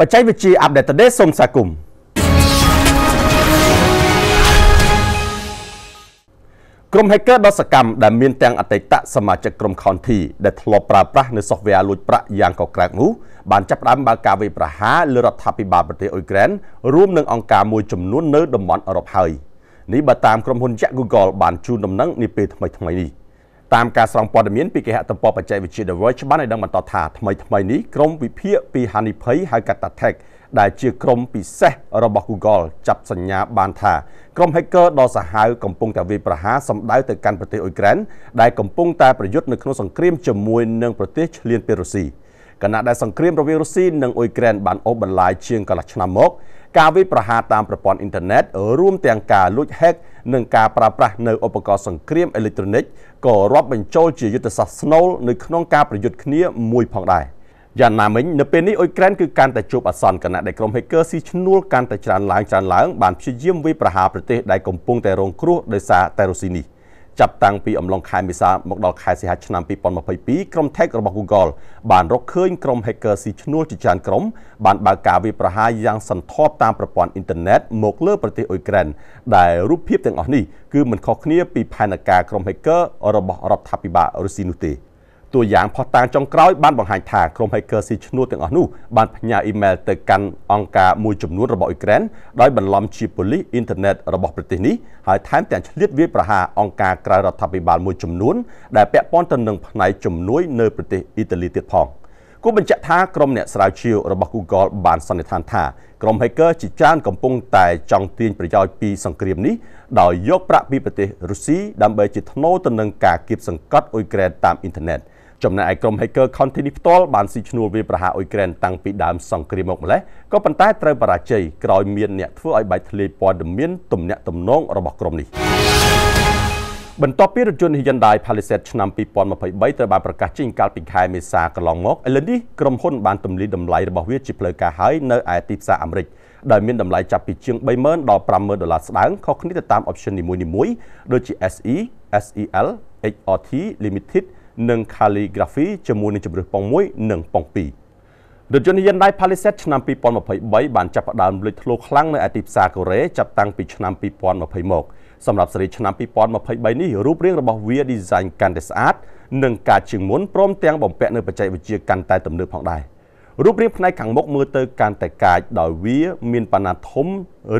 បច្ចេកវិទ្យាអាប់ដេត Today សូមស្វាគមន៍ក្រុម hacker ដ៏សកម្មដែលមានទាំងអតីតសមាជិកក្រុម County ដែលធ្លាប់ប្រើប្រាស់នៅ software លួចប្រាក់យ៉ាងកក្រើកនោះបានចាប់ផ្ដើមបើកការវាយប្រហារលើរដ្ឋាភិបាលប្រទេសអ៊ុយក្រែនរួមនឹងអង្គការមួយចំនួននៅតំបន់អឺរ៉ុបហើយនេះបើតាមក្រុមហ៊ុន Google បានជូនដំណឹងនាពេលថ្មីៗនេះ។តាមការស្រង់ព័ត៌មានពីគេហទំព័របច្ចេកវិទ្យា The Verge បានឲ្យដឹងបន្តថាថ្មីថ្មីនេះក្រុមវិភាគពីហានិភ័យហៅកាត់តា Tech ដែល ជាក្រុមពិសេសរបស់ Google ចាប់សញ្ញាបាន ថា ក្រុម hacker ដ៏សាហាវកំពុងតែវាយប្រហារសម្ដៅទៅកាន់ប្រទេសអ៊ុយក្រែនដែលកំពុងតែប្រយុទ្ធនៅក្នុងសង្គ្រាមជាមួយនឹងប្រទេសឈ្លានពានរុស្ស៊ីគណៈដែលសង្គ្រាមរវាងរុស្ស៊ីនិងអ៊ុយក្រែនបានអូសបន្លាយជាងកន្លះឆ្នាំមកការវាយប្រហារតាមប្រព័ន្ធអ៊ីនធឺណិតរួមទាំងការលួច hack និងការប្រើប្រាស់នៅឧបករណ៍សង្គ្រាមអេເລັກត្រូនិកក៏រាប់បញ្ចូលជាយុទ្ធសាស្ត្រស្នូលនៅក្នុងការប្រយុទ្ធគ្នាមួយផងដែរយ៉ាងណាមិញនៅពេលនេះអ៊ុយក្រែនគឺកាន់តែជួបអាសន្នគណៈដែលក្រុម hacker ស៊ីឈ្នួលកាន់តែច្រើនឡើងច្រើនឡើង បានព្យាយាមវាយប្រហារប្រទេសដែលកំពុងតែរងគ្រោះដោយសារតែរុស្ស៊ីនេះចាប់តាំងពីអំឡុងខែមេសាមកដល់ខែសីហាឆ្នាំ2022ក្រុម Tech របស់ Google បានរកឃើញក្រុម hacker ស៊ីឈ្នួលជាច្រើនក្រុម បានបើកការវាយប្រហារយ៉ាងសន្ធប់តាមប្រព័ន្ធអ៊ីនធឺណិតមកលើប្រទេសអ៊ុយក្រែនដែលរូបភាពទាំងអស់នេះគឺមិនខុសគ្នាពីផែនការក្រុម hacker របស់រដ្ឋាភិបាលរុស្ស៊ីនោះទេ។តួយ៉ាងផុសតាងចុងក្រោយបានបង្ហាញថាក្រុម hacker ស៊ីឈ្នួលទាំងអស់នោះបានផ្ញើអ៊ីមែលទៅកាន់អង្គការមួយចំនួនរបស់អ៊ុយក្រែនដោយបន្លំជាប៉ូលីសអ៊ីនធឺណិតរបស់ប្រទេសនេះហើយថែមទាំងឆ្លៀតវាយប្រហារអង្គការក្រៅរដ្ឋាភិបាលមួយចំនួនដែលពាក់ព័ន្ធទៅនឹងផ្នែកជំនួយនៅប្រទេសអ៊ីតាលីទៀតផង។គូបញ្ជាក់ថាក្រុមអ្នកស្រាវជ្រាវរបស់ Google បានសន្និដ្ឋានថាក្រុម hacker ជាច្រើនកំពុងតែចង់ទាញប្រយោជន៍ពីសង្គ្រាមនេះដោយយកប្រាក់ពីប្រទេសរុស្ស៊ីដើម្បីជាថ្នូរទៅនឹងការគៀបសង្កត់អ៊ុយក្រែនតាមអ៊ីនធឺណិត។ចំណែកឯក្រុម hacker Continental ផ្ទាល់បានស៊ីឈ្នួលវាប្រហារអ៊ុយក្រែនតាំងពីដើមសង្គ្រាមមកម្ល៉េះក៏ប៉ុន្តែត្រូវបរាជ័យក្រោយមានអ្នកធ្វើឲ្យបែកធ្លាយព័ត៌មានទំនាក់ទំនងរបស់ក្រុមនេះបន្ទាប់ពីរថយន្ត Hyundai Palisade ឆ្នាំ2023ត្រូវបានប្រកាសចេញកាលពីខែមេសាកន្លងមកឥឡូវនេះក្រុមហ៊ុនបានទម្លាយតម្លៃរបស់វាជាផ្លូវការហើយនៅឯទីផ្សារអាមេរិកដែលមានតម្លៃចាប់ពីជាង30,000ដល់50,000ដុល្លារស្ដើងខុសគ្នាទៅតាម option នីមួយៗដូចជា SE, SEL, XRT Limited និង calligraphy ជាមួយនឹងជម្រើសប៉ុង1និងប៉ុង2រថយន្តយន្តដៃ Palisade ឆ្នាំ2023បានចាប់ផ្ដើមលេចធ្លោខ្លាំងនៅឯទីផ្សារកូរ៉េចាប់តាំងពីឆ្នាំ2020មក សម្រាប់ស៊េរីឆ្នាំ2023នេះរូបរាងរបស់វា design កាន់តែស្អាតនិងការជាងមុនព្រមទាំងបំពាក់នូវបច្ចេកវិទ្យាកាន់តែទំនើបផងដែររូបរាងផ្នែកខាងមុខមើលទៅកាន់តែកាចដោយវា មានប៉ាណាធំ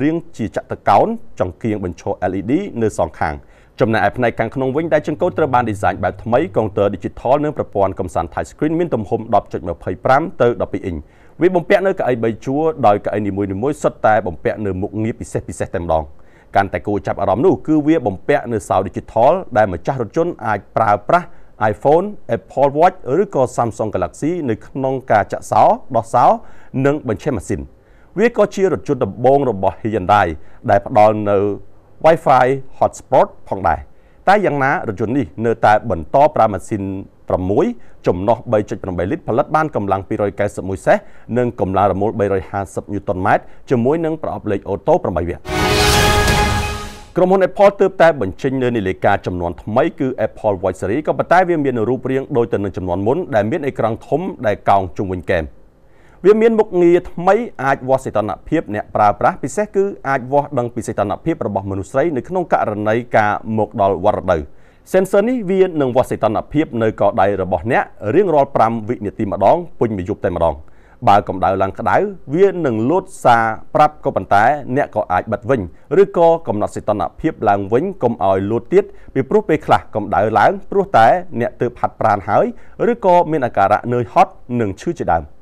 រាងជាចតុកោណចង្គៀងបញ្ឈរ LED នៅសងខាង។ចំណែកឯផ្នែកខាងក្នុងវិញដែលចង្កូតត្រូវបាន design បែបថ្មីកុងព្យូទ័រ digital និងប្រព័ន្ធកំសាន្ត touch screen មានទំហំ10.25ទៅ12អ៊ីញវា បំពាក់នៅកៅអី3ជួរដោយកៅអីនីមួយៗសុទ្ធតែបំពាក់នៅមុខងារពិសេសពិសេសតែម្ដងកាន់តែគួរចាប់អារម្មណ៍នោះគឺវាបំពាក់នៅសោ digital ដែលម្ចាស់រថយន្តអាចប្រើប្រាស់ iPhone, Apple Watch ឬក៏ Samsung Galaxy នៅក្នុង ការចាក់សោដោះសោនិងបញ្ឆេះម៉ាស៊ីនវាក៏ជារថយន្តដំបូងរបស់ Hyundai ដែលផ្ដល់នៅ Wi-Fi hotspot ផងដែរតែយ៉ាងណារថយន្តនេះនៅតែបន្តប្រើម៉ាស៊ីន6ចំណុះ3.8លីត្រផលិតបានកម្លាំង291សេះនិងកម្លាំងរមូល350ញូតនម៉ែត្រជាមួយនឹងប្រអប់លេខអូតូ8វគ្គក្រុមហ៊ុន Apple ទើបតែបញ្ចេញនៅនាឡិកាចំនួនថ្មីគឺ Apple Watch Series ក៏ប៉ុន្តែវាមានរូបរាងដូចទៅនឹងចំនួនមុនដែលមានអេក្រង់ធំដែលកោងជុំវិញកែមវាមានមុខងារថ្មីអាចវាស់សីតុណ្ហភាពអ្នកប្រើប្រាស់ពិសេសគឺអាចវាស់ដឹងពីសីតុណ្ហភាពរបស់មនុស្សស្រីនៅក្នុងករណីការមកដល់វត្តរដូវ sensor នេះវានឹងវាស់សីតុណ្ហភាពនៅកដៃរបស់អ្នករៀងរាល់5វិនាទីម្ដងពេញមួយយប់តែម្ដងបើកម្ដៅឡើងក្ដៅវានឹងលោតសារប្រាប់ក៏ប៉ុន្តែ អ្នកក៏អាចបិទវិញឬក៏កំណត់សីតុណ្ហភាព ឡើងវិញកុំឲ្យលោតទៀតពីព្រោះពេលខ្លះកម្ដៅឡើងព្រោះតែអ្នកទើបហាត់ប្រាណហើយឬក៏មានអាការៈនឿយហត់និងឈឺជាដើម។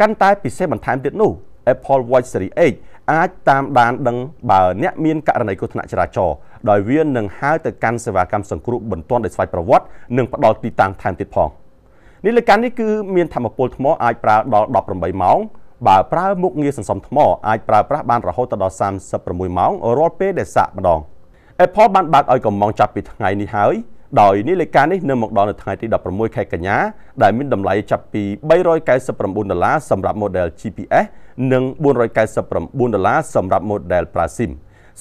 កាន់តែពិសេសបន្ថែមទៀតនោះ Apple Watch Series 8អាចតាមដានដឹងបើអ្នកមានករណីគ្រោះថ្នាក់ចរាចរណ៍ដោយវានឹងហៅទៅកាន់សេវាកម្មសង្គ្រោះបន្ទាន់ដោយស្វ័យប្រវត្តិនិងផ្ដល់ទីតាំងថែមទៀតផងនេះលើកាន់នេះគឺមានធម្មពលថ្មអាចប្រើដល់18ម៉ោងបើប្រើមុខងារសន្សំថ្មអាចប្រើប្រាស់បានរហូតដល់36ម៉ោងរាល់ពេលដែលសាក់ម្ដង Apple បានបើកឲ្យកម្មងចាប់ពីថ្ងៃនេះហើយដោយនេះលេខការនេះនៅមកដល់នៅថ្ងៃទី16ខែកញ្ញាដែលមានតម្លៃចាប់ពី399ដុល្លារសម្រាប់ model GPS និង499ដុល្លារសម្រាប់ model Prasim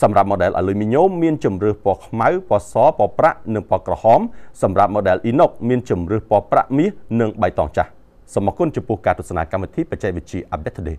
សម្រាប់ model អលូមីញ៉ូមមានជម្រើសពណ៌ខ្មៅពណ៌សពណ៌ប្រាក់និងពណ៌ក្រហមសម្រាប់ model Inox មានជម្រើសពណ៌ប្រាក់មាសនិងបៃតងចាស់សូមអរគុណចំពោះការទស្សនាកម្មវិធីបច្ចេកវិទ្យា Update Today